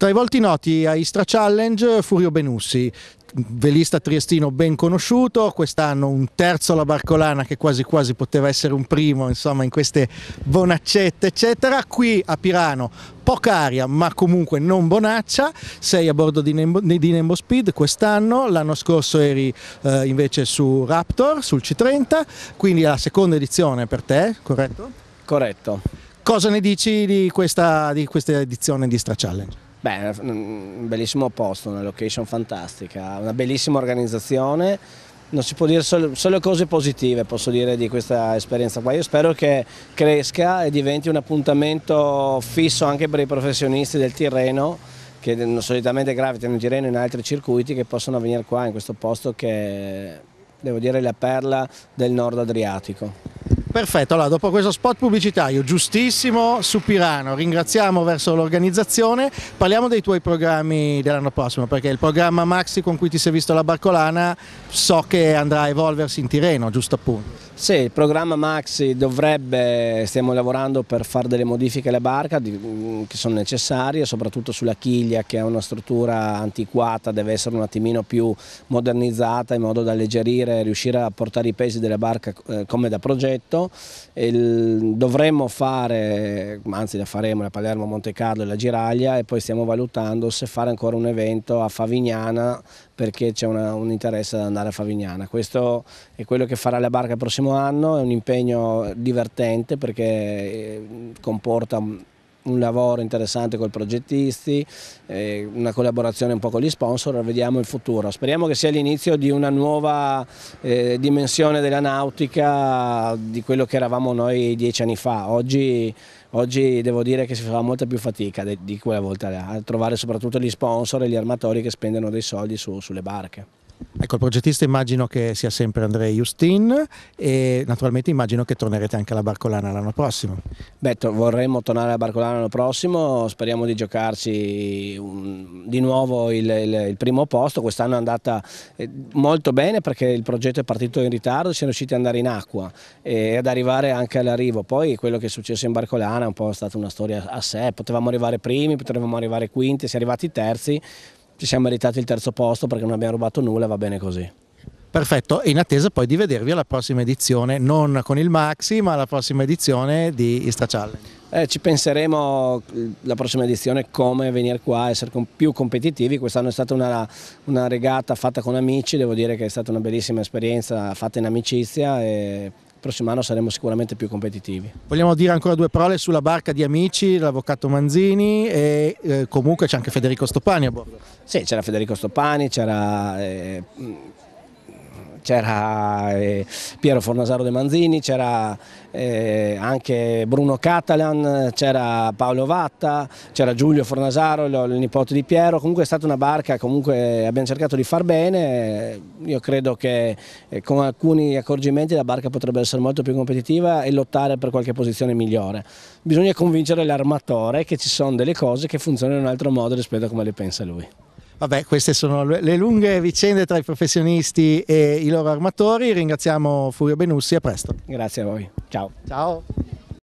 Tra i volti noti a Istra Challenge Furio Benussi, velista triestino ben conosciuto, quest'anno un terzo alla Barcolana che quasi quasi poteva essere un primo, insomma in queste bonaccette eccetera, qui a Pirano poca aria ma comunque non bonaccia, sei a bordo di Nembo, di Nembo Speed quest'anno, l'anno scorso eri eh, invece su Raptor, sul C30, quindi la seconda edizione per te, corretto? Corretto. Cosa ne dici di questa, di questa edizione di Stra Challenge? Beh, un bellissimo posto, una location fantastica, una bellissima organizzazione, non si può dire solo, solo, cose positive posso dire di questa esperienza qua, io spero che cresca e diventi un appuntamento fisso anche per i professionisti del Tirreno che solitamente gravitano in Tirreno e in altri circuiti che possono venire qua in questo posto che devo dire è la perla del nord Adriatico. Perfetto, allora dopo questo spot pubblicitario giustissimo su Pirano, ringraziamo verso l'organizzazione, parliamo dei tuoi programmi dell'anno prossimo perché il programma Maxi con cui ti sei visto la Barcolana so che andrà a evolversi in Tirreno, giusto appunto. Sì, il programma Maxi dovrebbe, stiamo lavorando per fare delle modifiche alla barca mm, che sono necessarie, soprattutto sulla chiglia che è una struttura antiquata, deve essere un attimino più modernizzata in modo da alleggerire, e riuscire a portare i pesi della barca eh, come da progetto. Il, dovremmo fare, anzi la faremo, la Palermo, Monte Carlo e la Giraglia e poi stiamo valutando se fare ancora un evento a Favignana perché c'è un interesse ad andare a Favignana. Questo è quello che farà la barca il prossimo anno, è un impegno divertente perché eh, comporta un lavoro interessante con i progettisti, eh, una collaborazione un po' con gli sponsor, vediamo il futuro. Speriamo che sia l'inizio di una nuova eh, dimensione della nautica di quello che eravamo noi dieci anni fa. Oggi, oggi devo dire che si fa molta più fatica di, di quella volta là, a trovare soprattutto gli sponsor e gli armatori che spendono dei soldi su, sulle barche. Ecco, il progettista immagino che sia sempre Andrei Justin e naturalmente immagino che tornerete anche alla Barcolana l'anno prossimo. Beh, vorremmo tornare alla Barcolana l'anno prossimo, speriamo di giocarci un, di nuovo il, il, il primo posto, quest'anno è andata eh, molto bene perché il progetto è partito in ritardo, siamo riusciti ad andare in acqua e ad arrivare anche all'arrivo, poi quello che è successo in Barcolana è un po' stata una storia a sé, potevamo arrivare primi, potevamo arrivare quinti, siamo arrivati terzi, ci siamo meritati il terzo posto perché non abbiamo rubato nulla va bene così. Perfetto, in attesa poi di vedervi alla prossima edizione, non con il Maxi, ma alla prossima edizione di Istra Challenge. Eh, ci penseremo eh, la prossima edizione come venire qua, essere più competitivi, quest'anno è stata una, una regata fatta con amici, devo dire che è stata una bellissima esperienza fatta in amicizia e prossimo anno saremo sicuramente più competitivi. Vogliamo dire ancora due parole sulla barca di Amici, l'avvocato Manzini e eh, comunque c'è anche Federico Stoppani a bordo. Sì, c'era Federico Stoppani, c'era... Eh, c'era eh, Piero Fornasaro De Manzini, c'era eh, anche Bruno Catalan, c'era Paolo Vatta, c'era Giulio Fornasaro, il nipote di Piero, comunque è stata una barca, comunque abbiamo cercato di far bene, io credo che eh, con alcuni accorgimenti la barca potrebbe essere molto più competitiva e lottare per qualche posizione migliore. Bisogna convincere l'armatore che ci sono delle cose che funzionano in un altro modo rispetto a come le pensa lui. Vabbè, queste sono le lunghe vicende tra i professionisti e i loro armatori. Ringraziamo Furio Benussi, a presto. Grazie a voi. Ciao. Ciao.